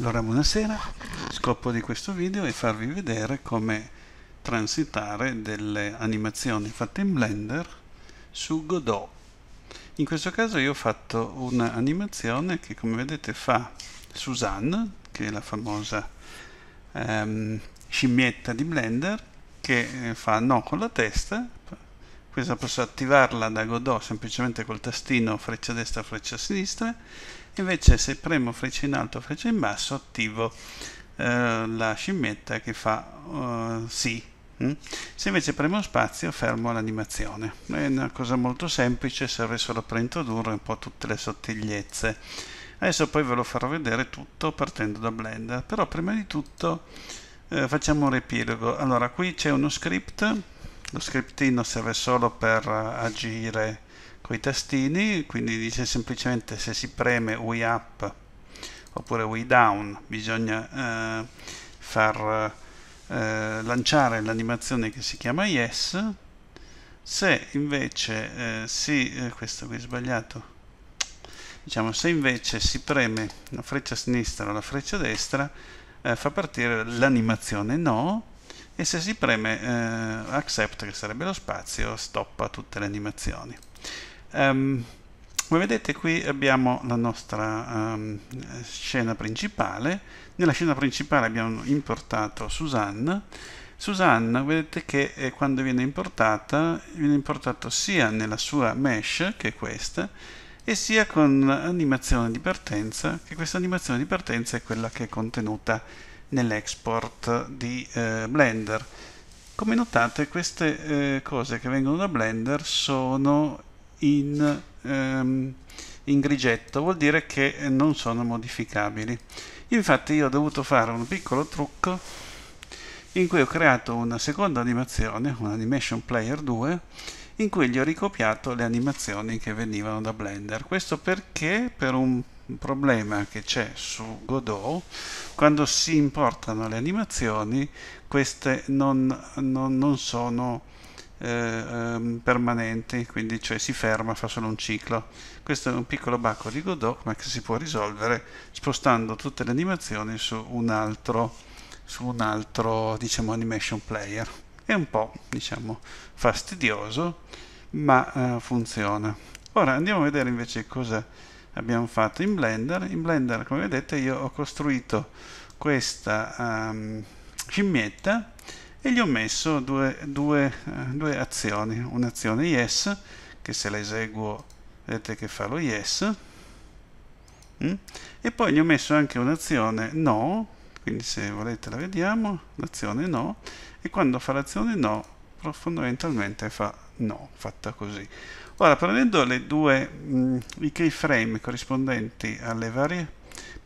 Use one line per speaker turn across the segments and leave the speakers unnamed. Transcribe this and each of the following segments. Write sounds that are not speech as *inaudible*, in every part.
Allora buonasera, scopo di questo video è farvi vedere come transitare delle animazioni fatte in Blender su Godot. In questo caso io ho fatto un'animazione che come vedete fa Suzanne, che è la famosa ehm, scimmietta di Blender, che eh, fa no con la testa, questa posso attivarla da Godot semplicemente col tastino freccia destra freccia sinistra invece se premo freccia in alto freccia in basso attivo eh, la scimmietta che fa uh, sì mm? se invece premo spazio fermo l'animazione è una cosa molto semplice serve solo per introdurre un po' tutte le sottigliezze adesso poi ve lo farò vedere tutto partendo da Blender però prima di tutto eh, facciamo un riepilogo allora qui c'è uno script lo scriptino serve solo per eh, agire con i tastini, quindi dice semplicemente se si preme way up oppure way down bisogna eh, far eh, lanciare l'animazione che si chiama yes se invece eh, si eh, questo qui è sbagliato diciamo se invece si preme la freccia sinistra o la freccia destra eh, fa partire l'animazione no e se si preme eh, accept che sarebbe lo spazio stoppa tutte le animazioni Um, come vedete qui abbiamo la nostra um, scena principale, nella scena principale abbiamo importato Suzanne, Suzanne vedete che eh, quando viene importata viene importato sia nella sua mesh che è questa e sia con animazione di partenza che questa animazione di partenza è quella che è contenuta nell'export di eh, Blender. Come notate queste eh, cose che vengono da Blender sono in, ehm, in grigetto vuol dire che non sono modificabili infatti io ho dovuto fare un piccolo trucco in cui ho creato una seconda animazione un animation player 2 in cui gli ho ricopiato le animazioni che venivano da Blender questo perché per un problema che c'è su Godot quando si importano le animazioni queste non, non, non sono eh, ehm, permanenti, quindi cioè si ferma, fa solo un ciclo. Questo è un piccolo bacco di Godot, ma che si può risolvere spostando tutte le animazioni su un altro, su un altro diciamo, animation player. È un po' diciamo, fastidioso, ma eh, funziona. Ora andiamo a vedere invece cosa abbiamo fatto in Blender. In Blender, come vedete, io ho costruito questa um, scimmietta e gli ho messo due, due, eh, due azioni, un'azione yes che se la eseguo vedete che fa lo yes mm? e poi gli ho messo anche un'azione no quindi se volete la vediamo l'azione no e quando fa l'azione no fondamentalmente fa no fatta così ora prendendo le due mh, mm, i keyframe corrispondenti alle varie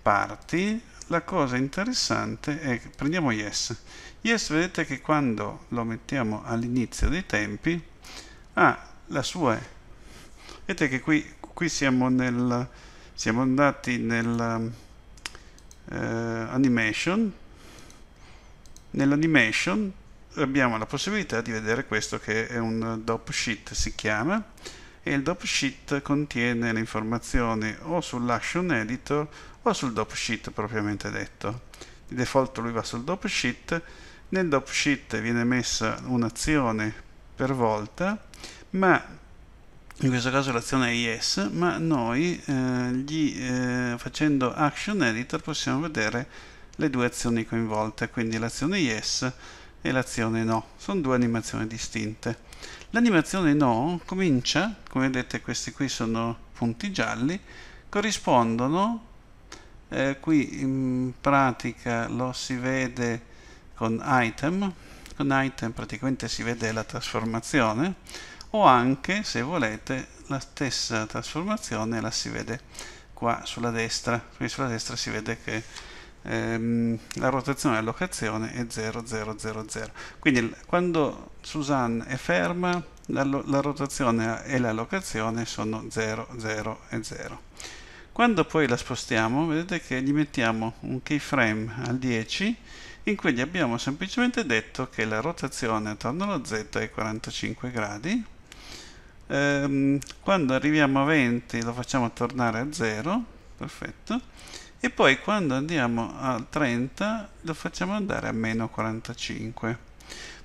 parti la cosa interessante è prendiamo yes Yes vedete che quando lo mettiamo all'inizio dei tempi ha ah, la sua vedete che qui, qui siamo nel siamo andati nell'animation. eh, nell'animation abbiamo la possibilità di vedere questo che è un dop sheet si chiama e il dop sheet contiene le informazioni o sull'action editor o sul dop sheet propriamente detto di default lui va sul dop sheet nel dropsheet viene messa un'azione per volta, ma in questo caso l'azione è yes, ma noi eh, gli, eh, facendo action editor possiamo vedere le due azioni coinvolte, quindi l'azione yes e l'azione no, sono due animazioni distinte. L'animazione no comincia, come vedete questi qui sono punti gialli, corrispondono, eh, qui in pratica lo si vede con item con item praticamente si vede la trasformazione o anche se volete la stessa trasformazione la si vede qua sulla destra qui sulla destra si vede che ehm, la rotazione e allocazione è 0000 quindi quando Suzanne è ferma la, la rotazione e l'allocazione sono 0 0 e 0 quando poi la spostiamo vedete che gli mettiamo un keyframe al 10 in cui gli abbiamo semplicemente detto che la rotazione attorno allo Z è 45 gradi, ehm, quando arriviamo a 20 lo facciamo tornare a 0, perfetto, e poi quando andiamo al 30 lo facciamo andare a meno 45.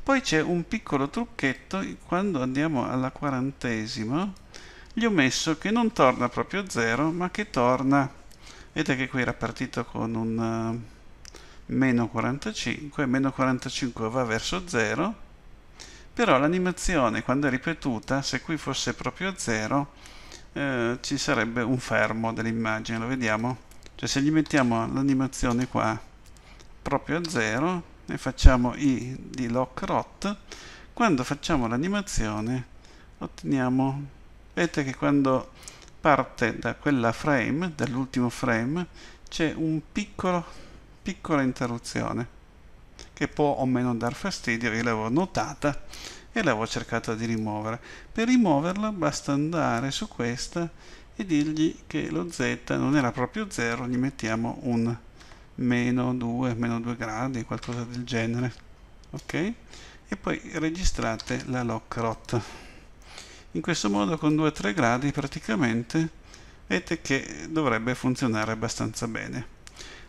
Poi c'è un piccolo trucchetto, quando andiamo alla quarantesima gli ho messo che non torna proprio a 0 ma che torna, vedete che qui era partito con un meno 45, meno 45 va verso 0, però l'animazione quando è ripetuta, se qui fosse proprio 0, eh, ci sarebbe un fermo dell'immagine, lo vediamo? Cioè se gli mettiamo l'animazione qua proprio a 0 e facciamo i di lock rot, quando facciamo l'animazione otteniamo, vedete che quando parte da quella frame, dall'ultimo frame, c'è un piccolo piccola interruzione che può o meno dar fastidio, io l'avevo notata e l'avevo cercato di rimuovere. Per rimuoverla basta andare su questa e dirgli che lo z non era proprio 0, gli mettiamo un meno 2, meno 2 gradi, qualcosa del genere. Ok? E poi registrate la lock rot. In questo modo con 2-3 gradi praticamente vedete che dovrebbe funzionare abbastanza bene.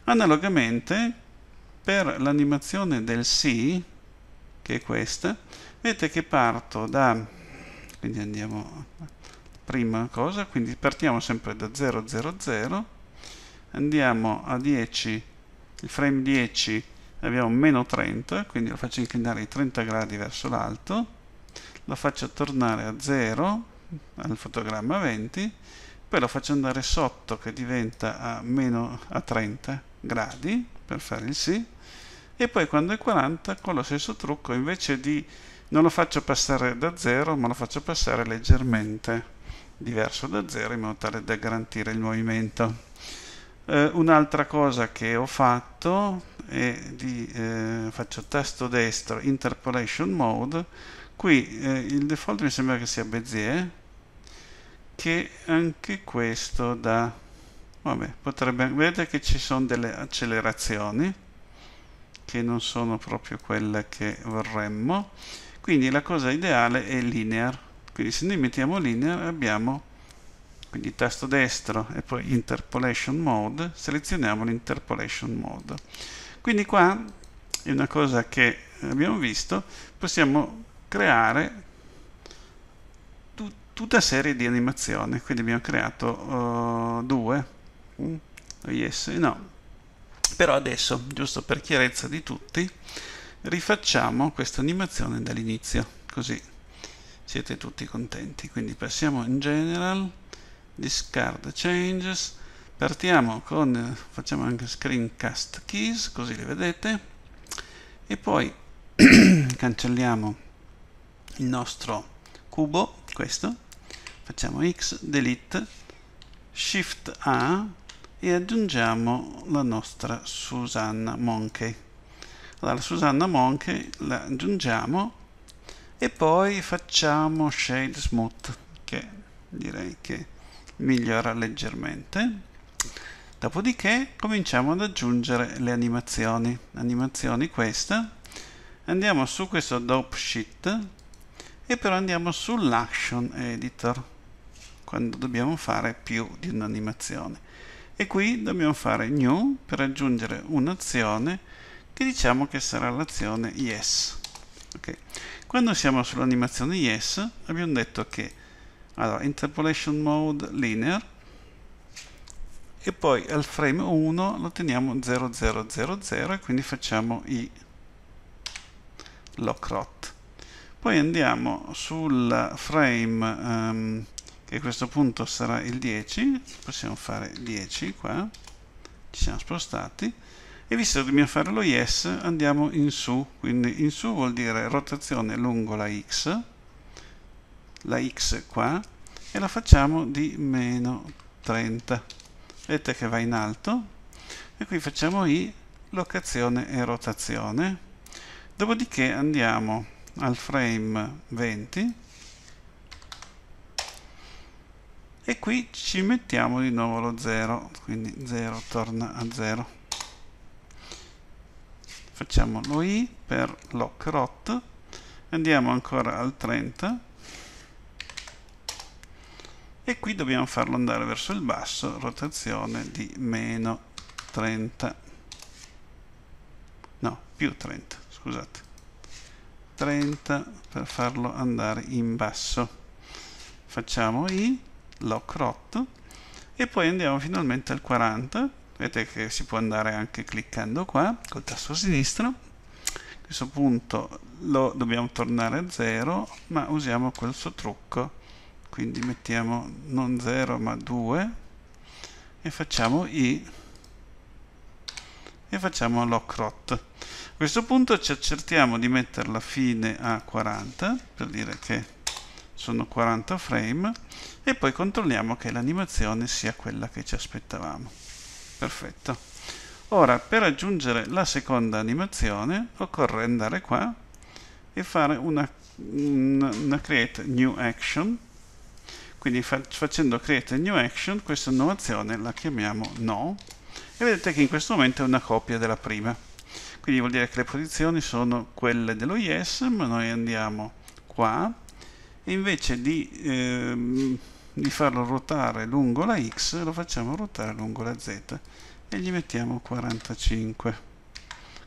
Analogamente, per l'animazione del sì, che è questa, vedete che parto da, quindi andiamo, prima cosa, quindi partiamo sempre da 0, 0, 0, andiamo a 10, il frame 10 abbiamo meno 30, quindi lo faccio inclinare di 30 gradi verso l'alto, lo faccio tornare a 0, al fotogramma 20, poi lo faccio andare sotto che diventa a, meno, a 30, gradi per fare il sì e poi quando è 40 con lo stesso trucco invece di non lo faccio passare da 0 ma lo faccio passare leggermente diverso da 0 in modo tale da garantire il movimento eh, un'altra cosa che ho fatto è di eh, faccio tasto destro interpolation mode qui eh, il default mi sembra che sia Bezier che anche questo da Vabbè, potrebbe, vedete che ci sono delle accelerazioni che non sono proprio quelle che vorremmo, quindi la cosa ideale è linear. Quindi se noi mettiamo linear abbiamo quindi tasto destro e poi interpolation mode, selezioniamo l'interpolation mode. Quindi qua è una cosa che abbiamo visto, possiamo creare tut tutta serie di animazioni, quindi abbiamo creato uh, due, Mm. yes e no però adesso giusto per chiarezza di tutti rifacciamo questa animazione dall'inizio così siete tutti contenti quindi passiamo in general discard changes partiamo con facciamo anche screencast keys così le vedete e poi *clears throat* cancelliamo il nostro cubo questo facciamo x delete shift a e aggiungiamo la nostra Susanna Monkey. Allora, la Susanna Monkey la aggiungiamo e poi facciamo Shade Smooth, che direi che migliora leggermente. Dopodiché cominciamo ad aggiungere le animazioni. Animazioni questa. Andiamo su questo dope sheet e però andiamo sull'action editor quando dobbiamo fare più di un'animazione e qui dobbiamo fare new per aggiungere un'azione che diciamo che sarà l'azione yes. Okay. Quando siamo sull'animazione yes abbiamo detto che allora, interpolation mode linear e poi al frame 1 lo teniamo 0000 e quindi facciamo i lock rot Poi andiamo sul frame um, che a questo punto sarà il 10 possiamo fare 10 qua ci siamo spostati e visto che dobbiamo fare lo yes andiamo in su quindi in su vuol dire rotazione lungo la x la x qua e la facciamo di meno 30 vedete che va in alto e qui facciamo i locazione e rotazione dopodiché andiamo al frame 20 e qui ci mettiamo di nuovo lo 0 quindi 0 torna a 0 facciamo lo i per lock rot andiamo ancora al 30 e qui dobbiamo farlo andare verso il basso rotazione di meno 30 no più 30 scusate 30 per farlo andare in basso facciamo i lock rot e poi andiamo finalmente al 40 vedete che si può andare anche cliccando qua col tasto sinistro a questo punto lo dobbiamo tornare a 0 ma usiamo questo trucco quindi mettiamo non 0 ma 2 e facciamo i e facciamo lock rot a questo punto ci accertiamo di metterla fine a 40 per dire che sono 40 frame e poi controlliamo che l'animazione sia quella che ci aspettavamo. Perfetto. Ora per aggiungere la seconda animazione occorre andare qua e fare una, una create new action quindi facendo create new action questa nuova azione la chiamiamo no e vedete che in questo momento è una copia della prima quindi vuol dire che le posizioni sono quelle dello yes ma noi andiamo qua e invece di ehm, di farlo ruotare lungo la x lo facciamo ruotare lungo la z e gli mettiamo 45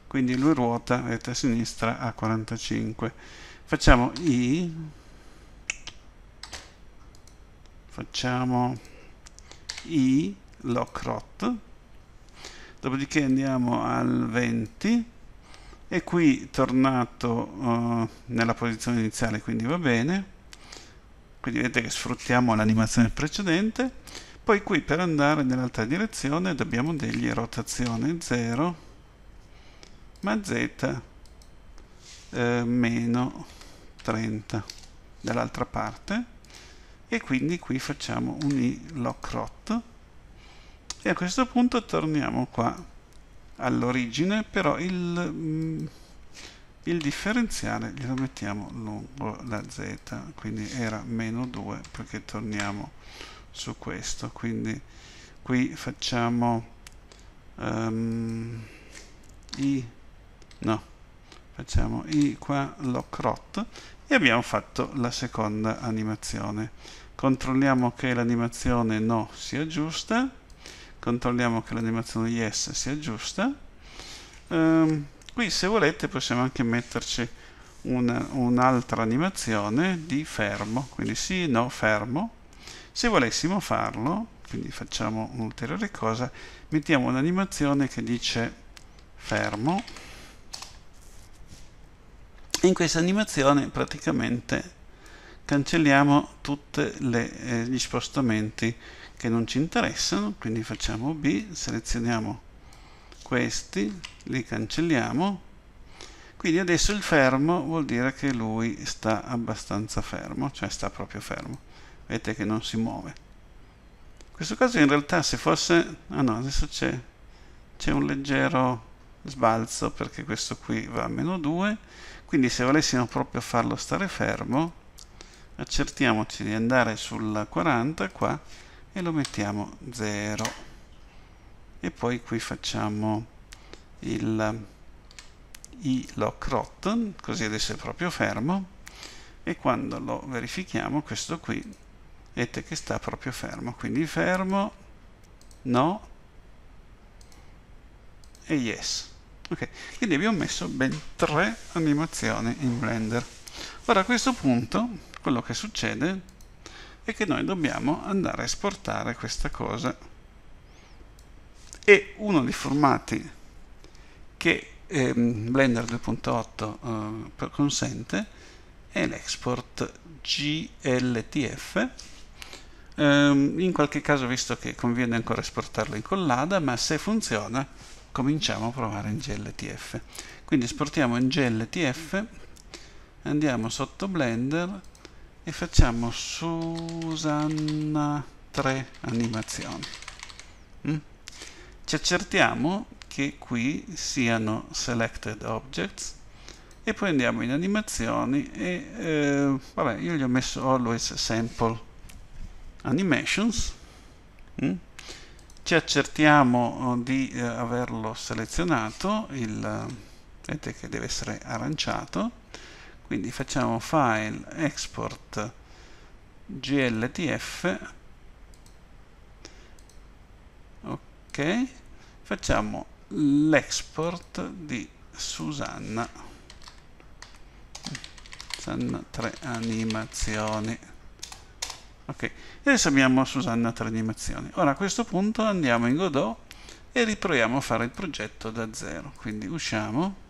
quindi lui ruota vedete a sinistra a 45 facciamo i facciamo i lockrot dopodiché andiamo al 20 e qui tornato uh, nella posizione iniziale quindi va bene quindi vedete che sfruttiamo l'animazione precedente poi qui per andare nell'altra direzione dobbiamo dirgli rotazione 0 ma z eh, meno 30 dall'altra parte e quindi qui facciamo un i lock rot e a questo punto torniamo qua all'origine però il mm, il differenziale glielo mettiamo lungo la z quindi era meno 2 perché torniamo su questo quindi qui facciamo um, i no facciamo i qua lo crot e abbiamo fatto la seconda animazione controlliamo che l'animazione no sia giusta controlliamo che l'animazione yes sia giusta um, qui se volete possiamo anche metterci un'altra un animazione di fermo quindi sì, no, fermo se volessimo farlo quindi facciamo un'ulteriore cosa mettiamo un'animazione che dice fermo in questa animazione praticamente cancelliamo tutti eh, gli spostamenti che non ci interessano quindi facciamo B selezioniamo questi li cancelliamo quindi adesso il fermo vuol dire che lui sta abbastanza fermo cioè sta proprio fermo vedete che non si muove in questo caso in realtà se fosse ah no adesso c'è c'è un leggero sbalzo perché questo qui va a meno 2 quindi se volessimo proprio farlo stare fermo accertiamoci di andare sul 40 qua e lo mettiamo 0 e poi qui facciamo il i lock rot così adesso è proprio fermo e quando lo verifichiamo questo qui vedete che sta proprio fermo quindi fermo no e yes ok quindi abbiamo messo ben tre animazioni in blender ora a questo punto quello che succede è che noi dobbiamo andare a esportare questa cosa e uno dei formati che ehm, Blender 2.8 eh, consente è l'export GLTF ehm, in qualche caso visto che conviene ancora esportarlo in collada ma se funziona cominciamo a provare in GLTF quindi esportiamo in GLTF andiamo sotto Blender e facciamo Susanna 3 animazioni mm? ci accertiamo che qui siano selected objects e poi andiamo in animazioni e eh, vabbè io gli ho messo always sample animations mm? ci accertiamo oh, di eh, averlo selezionato il, eh, vedete che deve essere aranciato quindi facciamo file export gltf ok facciamo l'export di Susanna Susanna 3 animazioni ok adesso abbiamo Susanna 3 animazioni ora a questo punto andiamo in Godot e riproviamo a fare il progetto da zero quindi usciamo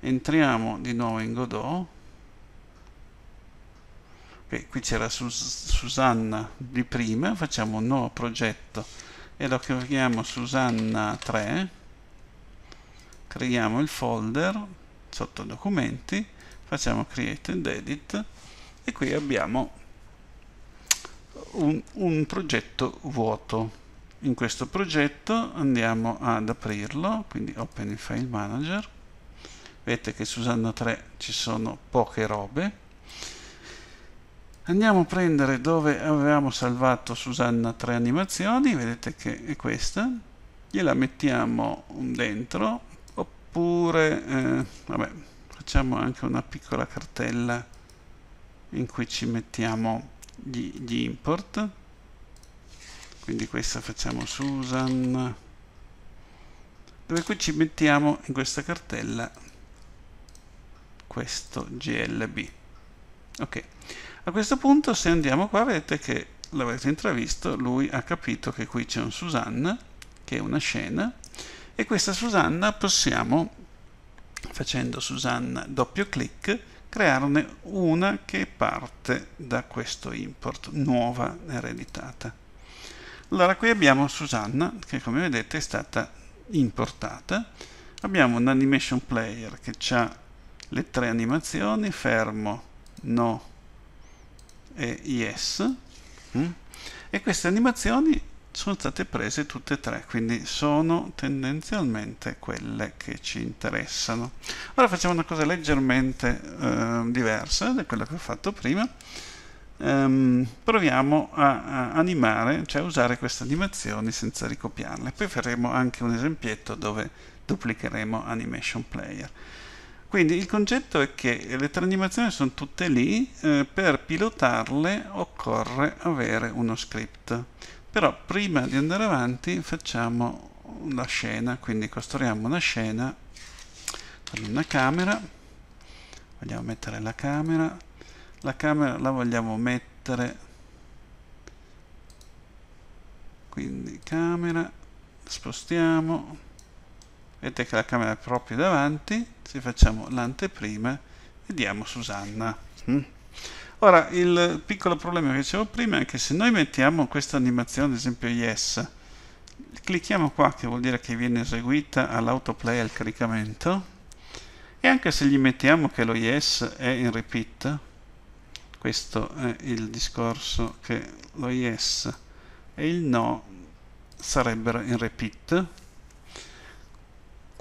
entriamo di nuovo in Godot qui c'era Sus Susanna di prima, facciamo un nuovo progetto e lo chiamiamo Susanna 3, creiamo il folder sotto documenti, facciamo create and edit e qui abbiamo un, un progetto vuoto. In questo progetto andiamo ad aprirlo, quindi open il file manager, vedete che Susanna 3 ci sono poche robe andiamo a prendere dove avevamo salvato Susanna tre animazioni vedete che è questa gliela mettiamo dentro oppure eh, vabbè, facciamo anche una piccola cartella in cui ci mettiamo gli, gli import quindi questa facciamo Susan dove qui ci mettiamo in questa cartella questo glb ok a questo punto se andiamo qua vedete che l'avete intravisto, lui ha capito che qui c'è un Susanna, che è una scena, e questa Susanna possiamo, facendo Susanna doppio clic, crearne una che parte da questo import, nuova ereditata. Allora qui abbiamo Susanna, che come vedete è stata importata, abbiamo un animation player che ha le tre animazioni, fermo, no, e Yes mm? e queste animazioni sono state prese tutte e tre quindi sono tendenzialmente quelle che ci interessano ora facciamo una cosa leggermente eh, diversa da quella che ho fatto prima ehm, proviamo a, a, animare cioè a usare queste animazioni senza ricopiarle poi faremo anche un esempietto dove duplicheremo animation player quindi il concetto è che le tre animazioni sono tutte lì, eh, per pilotarle occorre avere uno script. Però prima di andare avanti facciamo la scena, quindi costruiamo una scena con una camera, vogliamo mettere la camera, la camera la vogliamo mettere, quindi camera, spostiamo, vedete che la camera è proprio davanti se facciamo l'anteprima vediamo Susanna mm. ora il piccolo problema che dicevo prima è che se noi mettiamo questa animazione ad esempio yes clicchiamo qua che vuol dire che viene eseguita all'autoplay al caricamento e anche se gli mettiamo che lo yes è in repeat questo è il discorso che lo yes e il no sarebbero in repeat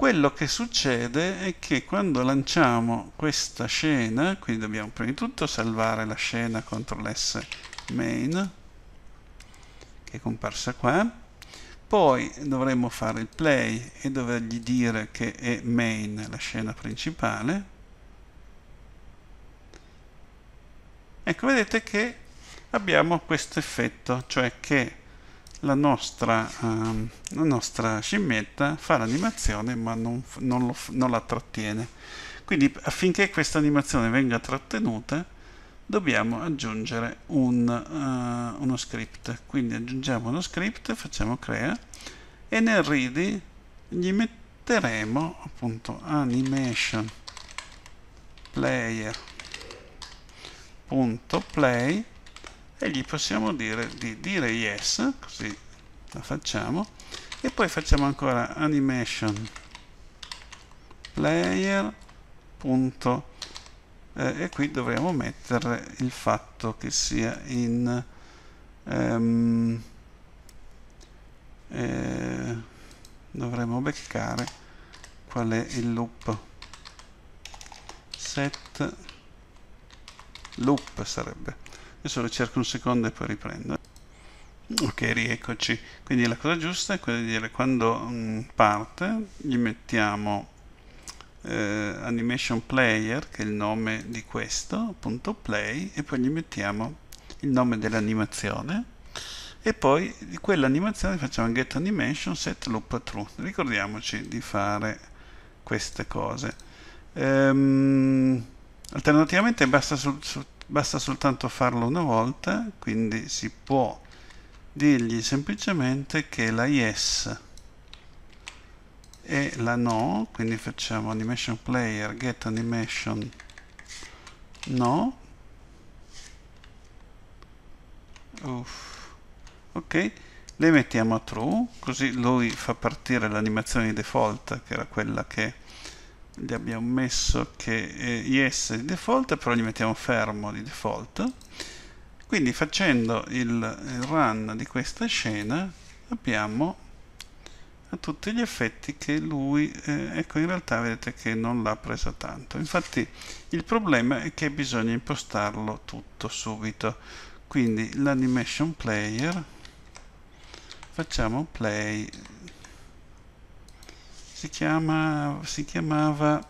quello che succede è che quando lanciamo questa scena, quindi dobbiamo prima di tutto salvare la scena CTRL S main, che è comparsa qua, poi dovremmo fare il play e dovergli dire che è main la scena principale. Ecco, vedete che abbiamo questo effetto, cioè che la nostra, um, la nostra scimmietta fa l'animazione ma non, non, lo, non la trattiene. Quindi affinché questa animazione venga trattenuta dobbiamo aggiungere un, uh, uno script. Quindi aggiungiamo uno script, facciamo crea e nel ready gli metteremo appunto animation player.play e gli possiamo dire di dire yes, così la facciamo, e poi facciamo ancora animation player punto, eh, e qui dovremmo mettere il fatto che sia in ehm, eh, dovremmo beccare qual è il loop set loop sarebbe adesso lo cerco un secondo e poi riprendo ok rieccoci quindi la cosa giusta è quella di dire quando mm, parte gli mettiamo eh, animation player che è il nome di questo punto play e poi gli mettiamo il nome dell'animazione e poi di quell'animazione facciamo get animation set loop true ricordiamoci di fare queste cose ehm, alternativamente basta su, su basta soltanto farlo una volta quindi si può dirgli semplicemente che la yes e la no quindi facciamo animation player get animation no Uff. ok le mettiamo a true così lui fa partire l'animazione di default che era quella che gli abbiamo messo che eh, yes di default però gli mettiamo fermo di default quindi facendo il, il run di questa scena abbiamo a tutti gli effetti che lui eh, ecco in realtà vedete che non l'ha presa tanto infatti il problema è che bisogna impostarlo tutto subito quindi l'animation player facciamo play si, chiama, si chiamava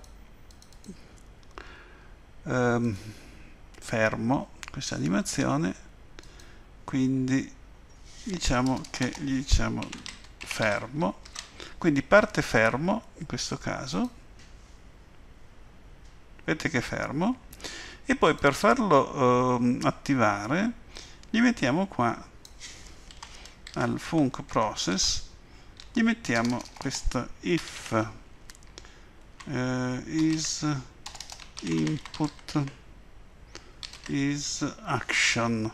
um, fermo questa animazione quindi diciamo che gli diciamo fermo quindi parte fermo in questo caso vedete che è fermo e poi per farlo eh, attivare gli mettiamo qua al funk process gli mettiamo questo if uh, is input is action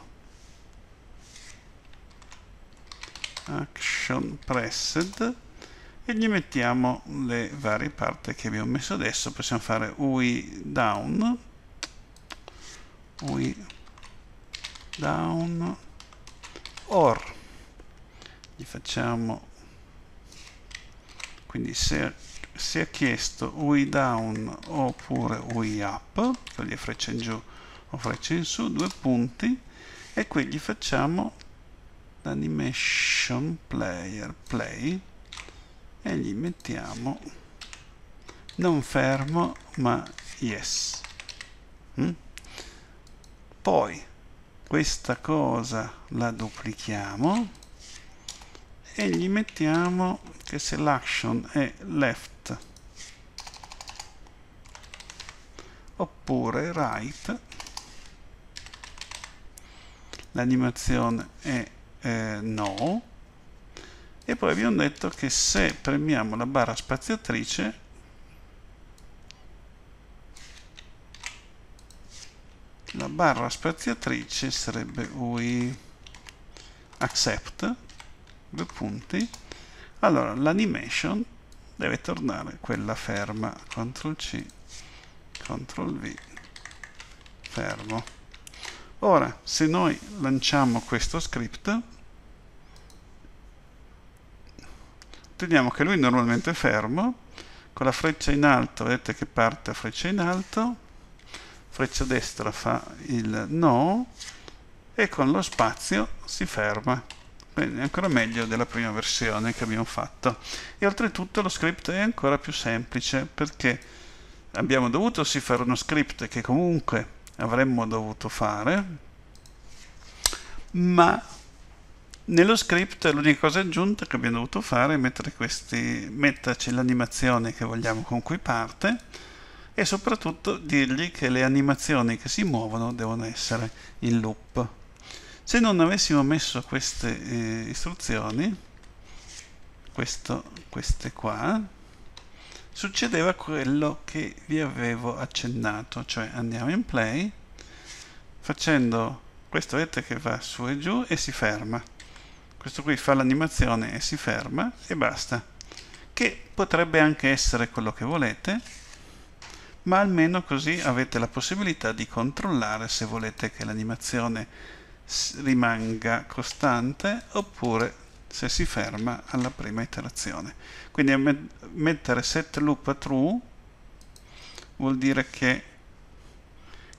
action pressed e gli mettiamo le varie parti che abbiamo messo adesso possiamo fare UI down UI down or gli facciamo quindi se si è chiesto UI down oppure UI up, quindi freccia in giù o freccia in su, due punti, e qui gli facciamo l'animation player play e gli mettiamo non fermo ma yes. Mm? Poi questa cosa la duplichiamo e gli mettiamo che se l'action è left oppure right l'animazione è eh, no e poi abbiamo detto che se premiamo la barra spaziatrice la barra spaziatrice sarebbe UI accept due punti allora l'animation deve tornare quella ferma CTRL C CTRL V fermo ora se noi lanciamo questo script vediamo che lui normalmente è fermo con la freccia in alto vedete che parte freccia in alto freccia destra fa il no e con lo spazio si ferma ancora meglio della prima versione che abbiamo fatto. E oltretutto lo script è ancora più semplice perché abbiamo dovuto sì fare uno script che comunque avremmo dovuto fare, ma nello script l'unica cosa aggiunta che abbiamo dovuto fare è mettere questi, metterci l'animazione che vogliamo con cui parte e soprattutto dirgli che le animazioni che si muovono devono essere in loop se non avessimo messo queste eh, istruzioni questo, queste qua succedeva quello che vi avevo accennato cioè andiamo in play facendo questo vedete che va su e giù e si ferma questo qui fa l'animazione e si ferma e basta che potrebbe anche essere quello che volete ma almeno così avete la possibilità di controllare se volete che l'animazione rimanga costante oppure se si ferma alla prima iterazione. Quindi mettere set loop a true vuol dire che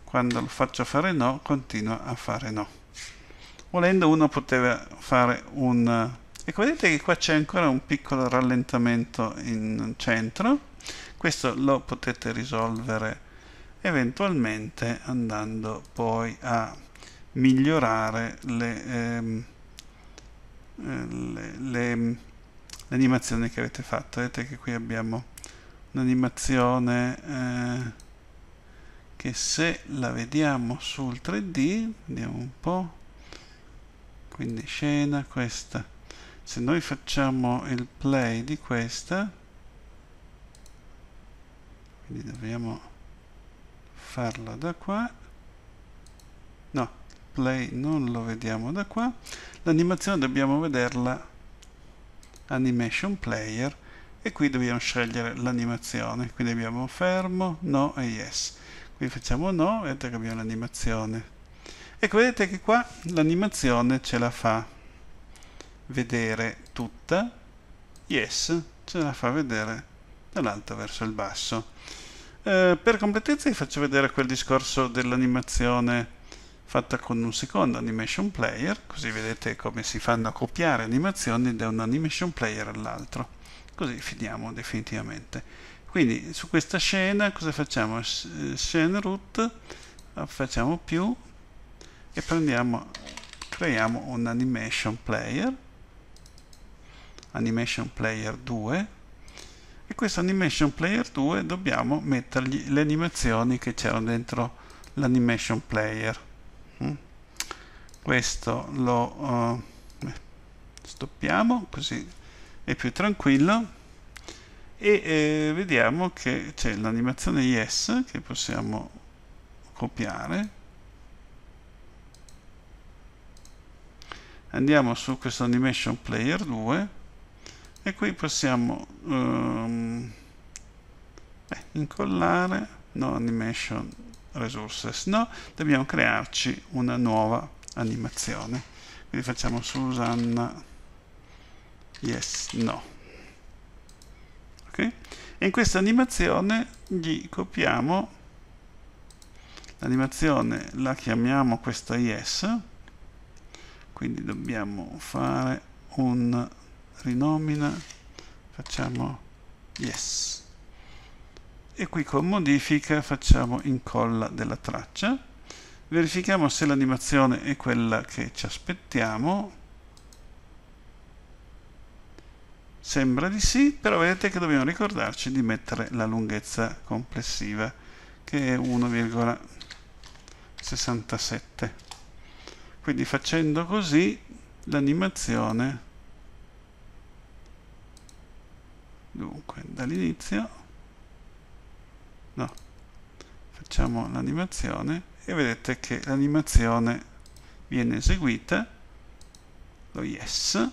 quando lo faccio fare no continua a fare no. Volendo uno poteva fare un... Ecco vedete che qua c'è ancora un piccolo rallentamento in centro. Questo lo potete risolvere eventualmente andando poi a migliorare le, ehm, le, le, l'animazione che avete fatto. Vedete che qui abbiamo un'animazione eh, che se la vediamo sul 3D, vediamo un po', quindi scena questa, se noi facciamo il play di questa, quindi dobbiamo farla da qua play non lo vediamo da qua l'animazione dobbiamo vederla animation player e qui dobbiamo scegliere l'animazione quindi abbiamo fermo, no e yes qui facciamo no, vedete che abbiamo l'animazione ecco vedete che qua l'animazione ce la fa vedere tutta yes ce la fa vedere dall'alto verso il basso eh, per completezza vi faccio vedere quel discorso dell'animazione fatta con un secondo animation player, così vedete come si fanno a copiare animazioni da un animation player all'altro. Così finiamo definitivamente. Quindi su questa scena cosa facciamo? Scene root, facciamo più e prendiamo, creiamo un animation player, animation player 2, e questo animation player 2 dobbiamo mettergli le animazioni che c'erano dentro l'animation player questo lo uh, stoppiamo così è più tranquillo e eh, vediamo che c'è l'animazione yes che possiamo copiare andiamo su questo animation player 2 e qui possiamo um, ehm, beh, incollare no animation resources no dobbiamo crearci una nuova animazione quindi facciamo Susanna yes no okay? e in questa animazione gli copiamo l'animazione la chiamiamo questa yes quindi dobbiamo fare un rinomina facciamo yes e qui con modifica facciamo incolla della traccia verifichiamo se l'animazione è quella che ci aspettiamo sembra di sì però vedete che dobbiamo ricordarci di mettere la lunghezza complessiva che è 1,67 quindi facendo così l'animazione dunque dall'inizio no facciamo l'animazione e vedete che l'animazione viene eseguita lo yes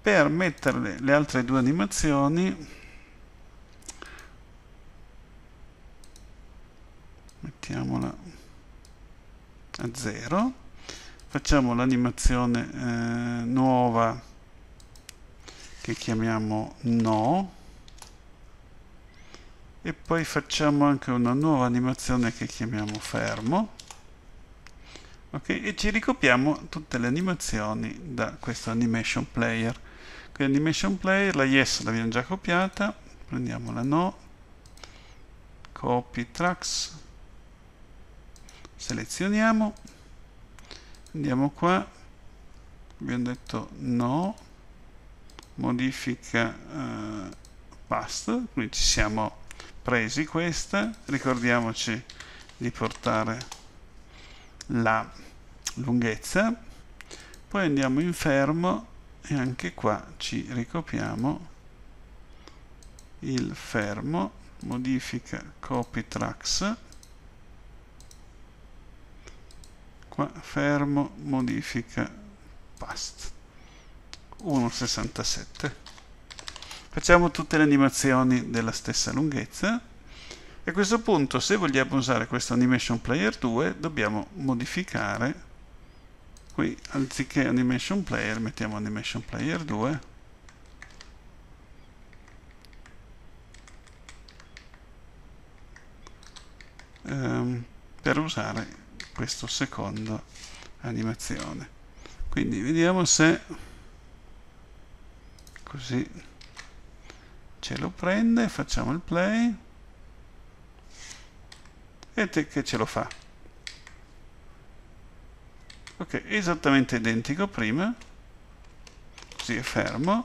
per metterle le altre due animazioni mettiamola a 0 facciamo l'animazione eh, nuova che chiamiamo no e poi facciamo anche una nuova animazione che chiamiamo fermo okay? e ci ricopiamo tutte le animazioni da questo animation player quindi animation player la yes l'abbiamo già copiata prendiamo la no copy tracks selezioniamo andiamo qua abbiamo detto no modifica eh, past quindi ci siamo presi questa, ricordiamoci di portare la lunghezza, poi andiamo in fermo e anche qua ci ricopiamo il fermo, modifica copy tracks, qua fermo, modifica past, 1.67. Facciamo tutte le animazioni della stessa lunghezza e a questo punto se vogliamo usare questo Animation Player 2 dobbiamo modificare qui anziché Animation Player mettiamo Animation Player 2 ehm, per usare questo secondo animazione quindi vediamo se così ce lo prende, facciamo il play e che ce lo fa. Ok, esattamente identico a prima, così è fermo,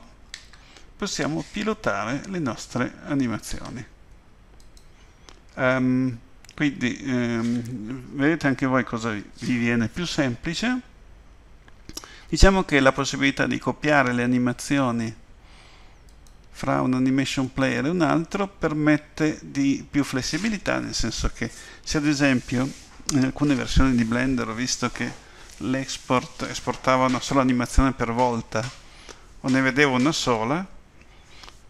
possiamo pilotare le nostre animazioni. Um, quindi ehm, vedete anche voi cosa vi viene più semplice. Diciamo che la possibilità di copiare le animazioni fra un animation player e un altro permette di più flessibilità, nel senso che se ad esempio in alcune versioni di Blender ho visto che l'export esportava una sola animazione per volta o ne vedevo una sola,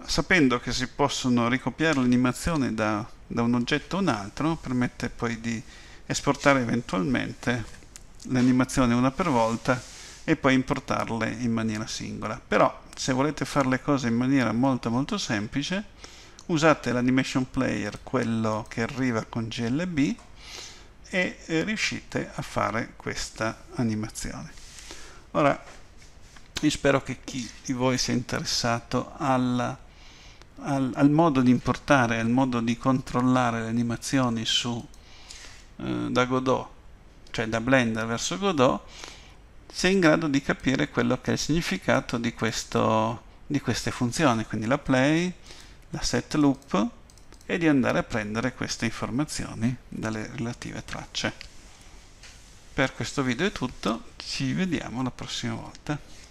sapendo che si possono ricopiare l'animazione da, da un oggetto a un altro, permette poi di esportare eventualmente l'animazione una per volta e poi importarle in maniera singola. Però se volete fare le cose in maniera molto molto semplice usate l'animation player quello che arriva con GLB e eh, riuscite a fare questa animazione ora io spero che chi di voi sia interessato alla, al, al, modo di importare al modo di controllare le animazioni su eh, da Godot cioè da Blender verso Godot sei in grado di capire quello che è il significato di, questo, di queste funzioni, quindi la play, la set loop e di andare a prendere queste informazioni dalle relative tracce. Per questo video è tutto, ci vediamo la prossima volta.